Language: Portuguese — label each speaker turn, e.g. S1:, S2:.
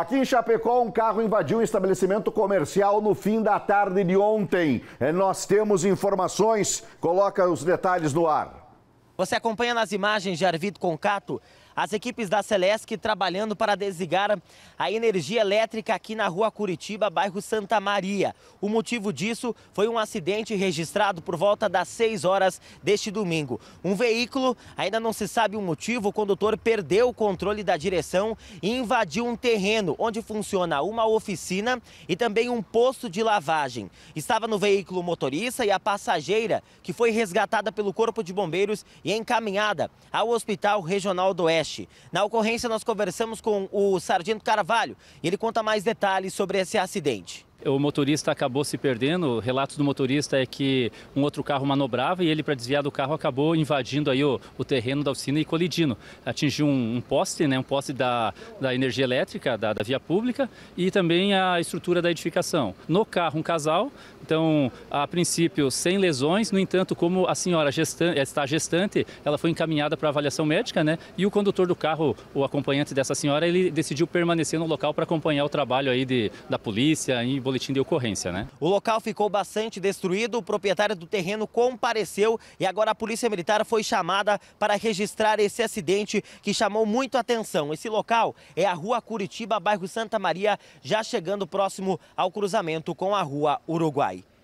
S1: Aqui em Chapecó, um carro invadiu um estabelecimento comercial no fim da tarde de ontem. É, nós temos informações, coloca os detalhes no ar.
S2: Você acompanha nas imagens de Arvido Concato as equipes da Celesc trabalhando para desligar a energia elétrica aqui na rua Curitiba, bairro Santa Maria. O motivo disso foi um acidente registrado por volta das 6 horas deste domingo. Um veículo, ainda não se sabe o motivo, o condutor perdeu o controle da direção e invadiu um terreno onde funciona uma oficina e também um posto de lavagem. Estava no veículo motorista e a passageira, que foi resgatada pelo Corpo de Bombeiros e encaminhada ao Hospital Regional do Oeste. Na ocorrência, nós conversamos com o Sargento Carvalho e ele conta mais detalhes sobre esse acidente
S3: o motorista acabou se perdendo. O relato do motorista é que um outro carro manobrava e ele, para desviar do carro, acabou invadindo aí o, o terreno da oficina e colidindo. Atingiu um, um, poste, né, um poste da, da energia elétrica, da, da, via pública e também a estrutura da edificação. No carro, um casal então, a princípio, sem lesões. No entanto, como a senhora gestante, está gestante, ela foi encaminhada para avaliação médica, né? E o condutor do carro, o acompanhante dessa senhora, ele decidiu permanecer no local para acompanhar o trabalho aí de, da polícia e boletim de ocorrência, né?
S2: O local ficou bastante destruído, o proprietário do terreno compareceu e agora a polícia militar foi chamada para registrar esse acidente que chamou muito atenção. Esse local é a Rua Curitiba, bairro Santa Maria, já chegando próximo ao cruzamento com a Rua Uruguai.